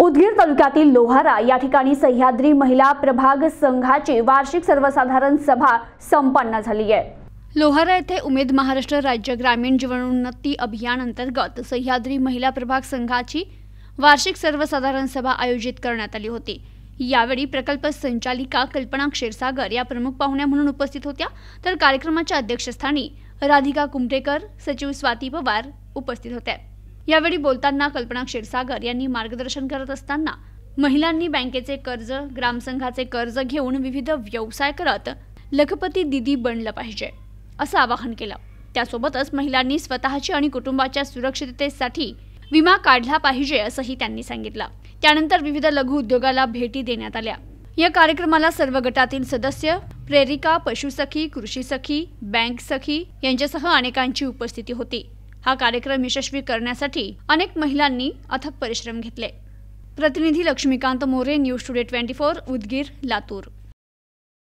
उदगीर तालुक्यातील लोहारा या ठिकाणी सह्याद्री महिला प्रभाग संघाची वार्षिक सर्वसाधारण सभा संपन्न झाली आहे लोहारा येथे उमेद महाराष्ट्र राज्य ग्रामीण जीवनोन्नती अभियान अंतर्गत सह्याद्री महिला प्रभाग संघाची वार्षिक सर्वसाधारण सभा आयोजित करण्यात आली होती यावेळी प्रकल्प संचालिका कल्पना क्षीरसागर या प्रमुख पाहुण्या म्हणून उपस्थित होत्या तर कार्यक्रमाच्या अध्यक्षस्थानी राधिका कुमटेकर सचिव स्वाती पवार उपस्थित होत्या यावेळी बोलताना कल्पना क्षीरसागर यांनी मार्गदर्शन करत असताना महिलांनी बँकेचे कर्ज ग्रामसंघाचे कर्ज घेऊन विविध व्यवसाय करत लखपती दिदी बनलं पाहिजे असं आवाहन केलं त्यासोबतच महिलांनी स्वतःची आणि कुटुंबाच्या सुरक्षिततेसाठी विमा काढला पाहिजे असंही त्यांनी सांगितलं त्यानंतर विविध लघु उद्योगाला भेटी देण्यात आल्या या कार्यक्रमाला सर्व गटातील सदस्य प्रेरिका पशुसखी कृषी सखी बँक सखी यांच्यासह अनेकांची उपस्थिती होती हा कार्यक्रम यशस्वी करण्यासाठी अनेक महिलांनी अथक परिश्रम घेतले प्रतिनिधी Laxmikant More news today twenty four Udgir Latur